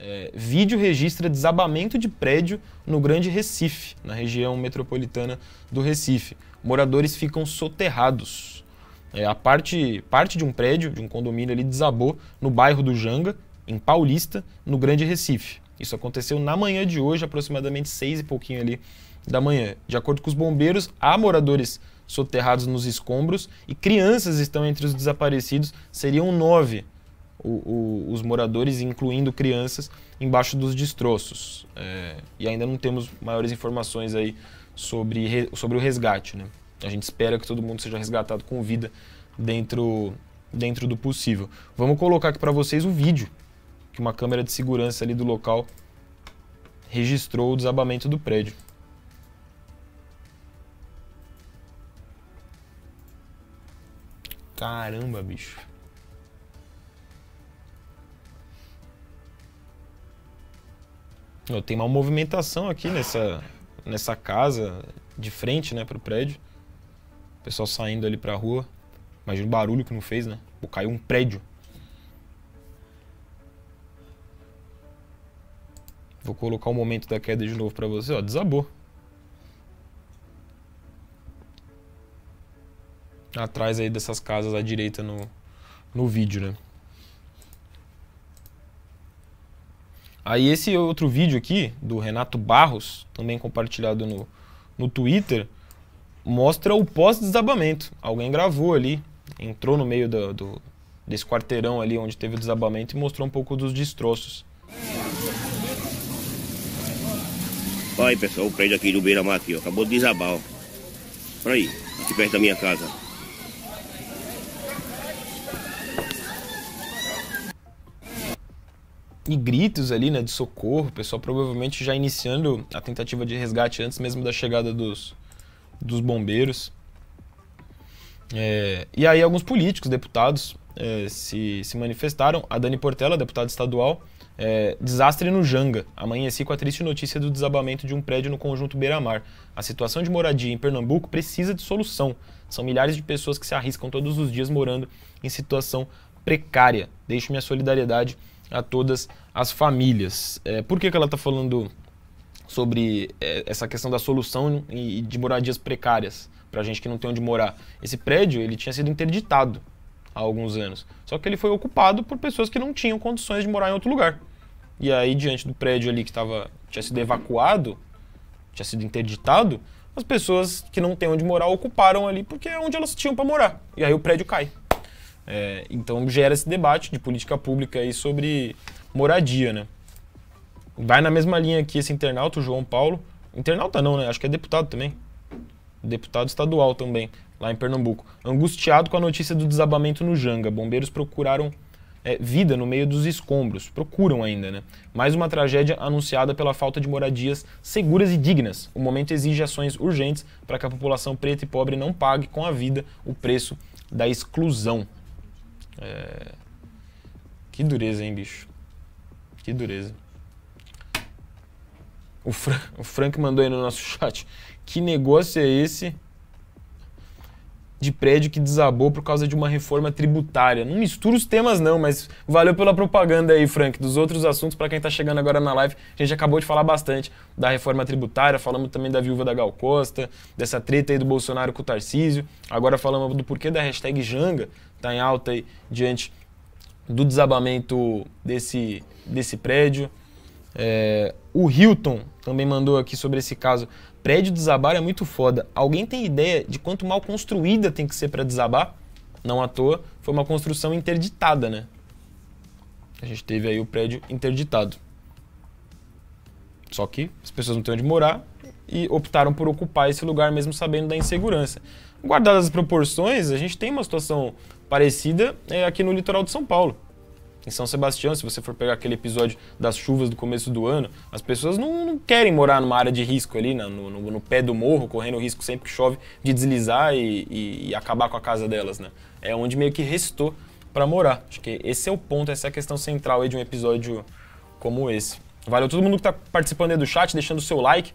É, vídeo registra desabamento de prédio no Grande Recife, na região metropolitana do Recife. Moradores ficam soterrados. É, a parte, parte de um prédio, de um condomínio ali, desabou no bairro do Janga, em Paulista, no Grande Recife. Isso aconteceu na manhã de hoje, aproximadamente seis e pouquinho ali da manhã. De acordo com os bombeiros, há moradores soterrados nos escombros e crianças estão entre os desaparecidos, seriam nove o, o, os moradores, incluindo crianças, embaixo dos destroços. É, e ainda não temos maiores informações aí sobre, sobre o resgate. Né? A gente espera que todo mundo seja resgatado com vida dentro, dentro do possível. Vamos colocar aqui para vocês o vídeo que uma câmera de segurança ali do local registrou o desabamento do prédio. Caramba, bicho. tem uma movimentação aqui nessa, nessa casa, de frente, né, pro prédio. O pessoal saindo ali pra rua. Imagina o barulho que não fez, né? Pô, caiu um prédio. Vou colocar o momento da queda de novo pra você. Ó, desabou. Atrás aí dessas casas à direita no, no vídeo, né? Aí esse outro vídeo aqui, do Renato Barros, também compartilhado no, no Twitter, mostra o pós-desabamento. Alguém gravou ali, entrou no meio do, do, desse quarteirão ali onde teve o desabamento e mostrou um pouco dos destroços. Olha aí pessoal, o prédio aqui do Beira-Mar aqui, ó, acabou de desabar. Olha aí, aqui perto da minha casa. e gritos ali, né, de socorro, o pessoal provavelmente já iniciando a tentativa de resgate antes mesmo da chegada dos, dos bombeiros. É, e aí alguns políticos, deputados, é, se, se manifestaram. A Dani Portela, deputada estadual, é, desastre no Janga. Amanheci com a triste notícia do desabamento de um prédio no conjunto Beira-Mar. A situação de moradia em Pernambuco precisa de solução. São milhares de pessoas que se arriscam todos os dias morando em situação precária. Deixo minha solidariedade a todas as famílias. É, por que, que ela está falando sobre é, essa questão da solução e, e de moradias precárias para gente que não tem onde morar? Esse prédio ele tinha sido interditado há alguns anos, só que ele foi ocupado por pessoas que não tinham condições de morar em outro lugar. E aí diante do prédio ali que tava, tinha sido evacuado, tinha sido interditado, as pessoas que não têm onde morar ocuparam ali porque é onde elas tinham para morar. E aí o prédio cai. É, então gera esse debate de política pública aí sobre moradia, né? Vai na mesma linha aqui esse internauta, o João Paulo. Internauta não, né? Acho que é deputado também. Deputado estadual também, lá em Pernambuco. Angustiado com a notícia do desabamento no Janga. Bombeiros procuraram é, vida no meio dos escombros. Procuram ainda, né? Mais uma tragédia anunciada pela falta de moradias seguras e dignas. O momento exige ações urgentes para que a população preta e pobre não pague com a vida o preço da exclusão. É... Que dureza, hein, bicho? Que dureza. O, Fra o Frank mandou aí no nosso chat. Que negócio é esse? de prédio que desabou por causa de uma reforma tributária. Não mistura os temas não, mas valeu pela propaganda aí, Frank, dos outros assuntos para quem está chegando agora na live. A gente acabou de falar bastante da reforma tributária, falamos também da viúva da Gal Costa, dessa treta aí do Bolsonaro com o Tarcísio. Agora falamos do porquê da hashtag Janga tá em alta aí diante do desabamento desse desse prédio. É, o Hilton também mandou aqui sobre esse caso. Prédio desabar é muito foda. Alguém tem ideia de quanto mal construída tem que ser para desabar? Não à toa, foi uma construção interditada, né? A gente teve aí o prédio interditado. Só que as pessoas não têm onde morar e optaram por ocupar esse lugar mesmo sabendo da insegurança. Guardadas as proporções, a gente tem uma situação parecida é, aqui no litoral de São Paulo. Em São Sebastião, se você for pegar aquele episódio das chuvas do começo do ano, as pessoas não, não querem morar numa área de risco ali, no, no, no, pé do morro, correndo o risco sempre que chove de deslizar e, e, e acabar com a casa delas, né? É onde meio que restou para morar. Acho que esse é o ponto, essa é a questão central aí de um episódio como esse. Valeu todo mundo que está participando aí do chat, deixando o seu like.